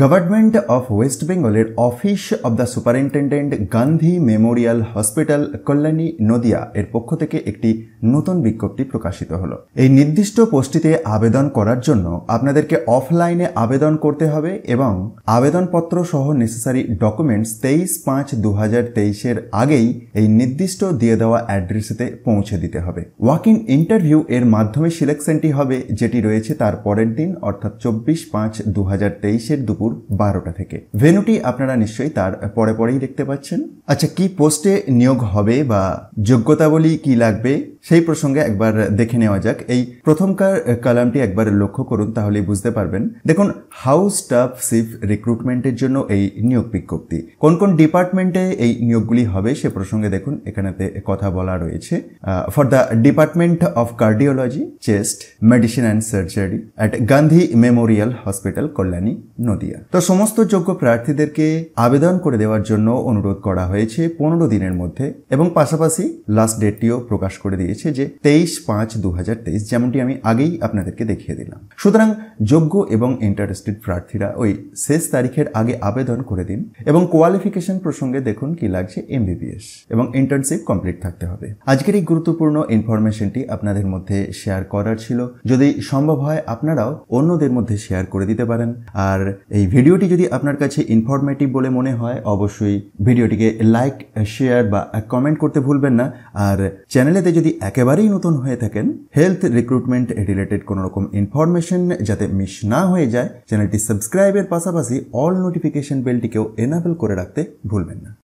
government of west বেঙ্গলের office of the superintendent Gandhi memorial hospital Kalyani Nadia এর পক্ষ থেকে একটি নতুন বিজ্ঞপ্তি প্রকাশিত হল এই নির্দিষ্ট পোস্টটিতে আবেদন করার জন্য আপনাদেরকে অফলাইনে আবেদন করতে হবে এবং আবেদনপত্র সহ নেসেসারি ডকুমেন্টস তেইশ পাঁচ দু হাজার তেইশের আগেই এই নির্দিষ্ট দিয়ে দেওয়া অ্যাড্রেসেতে পৌঁছে দিতে হবে ওয়াক ইন ইন্টারভিউ এর মাধ্যমে সিলেকশনটি হবে যেটি রয়েছে তার পরের দিন অর্থাৎ চব্বিশ পাঁচ দু হাজার তেইশের দুপুর বারোটা থেকে ভেনুটি আপনারা নিশ্চয়ই তার পরে পরেই দেখতে পাচ্ছেন আচ্ছা কি পোস্টে নিয়োগ হবে বা যোগ্যতাবলী কি লাগবে সেই প্রসঙ্গে একবার দেখে নেওয়া যাক এই প্রথমকার কালামটি একবার লক্ষ্য করুন তাহলেই বুঝতে পারবেন দেখুন হাউস স্টাফ সিফ রিক্রুটমেন্টের জন্য এই নিয়োগ বিজ্ঞপ্তি কোন কোন ডিপার্টমেন্টে এই নিয়োগগুলি হবে সে প্রসঙ্গে দেখুন এখানেতে কথা বলা রয়েছে for the department of cardiology chest medicine and surgery at Gandhi memorial hospital Kalyani Nadia তো সমস্ত যোগ্য প্রার্থীদেরকে আবেদন করে দেওয়ার জন্য অনুরোধ করা হয়েছে পনেরো দিনের মধ্যে এবং পাশাপাশি লাস্ট ডেটটিও প্রকাশ করে দিয়েছে দিয়েছে যে তেইশ পাঁচ দু যেমনটি আমি আগেই আপনাদেরকে দেখিয়ে দিলাম সুতরাং যোগ্য এবং ইন্টারেস্টেড প্রার্থীরা ওই শেষ তারিখের আগে আবেদন করে দিন এবং কোয়ালিফিকেশন প্রসঙ্গে দেখুন কি লাগছে এমবিবিএস এবং ইন্টার্নশিপ কমপ্লিট থাকতে হবে আজকের এই গুরুত্বপূর্ণ ইনফরমেশনটি আপনাদের মধ্যে শেয়ার করার ছিল যদি সম্ভব হয় আপনারাও অন্যদের মধ্যে শেয়ার করে দিতে পারেন আর এই ভিডিওটি যদি আপনার কাছে ইনফরমেটিভ বলে মনে হয় অবশ্যই ভিডিওটিকে লাইক শেয়ার বা কমেন্ট করতে ভুলবেন না আর চ্যানেলেতে যদি একেবারেই নতুন হয়ে থাকেন হেলথ রিক্রুটমেন্ট রিলেটেড কোনো রকম ইনফরমেশন যাতে মিস না হয়ে যায় চ্যানেলটি সাবস্ক্রাইবের পাশাপাশি অল নোটিফিকেশন বেলটিকেও এনাবেল করে রাখতে ভুলবেন না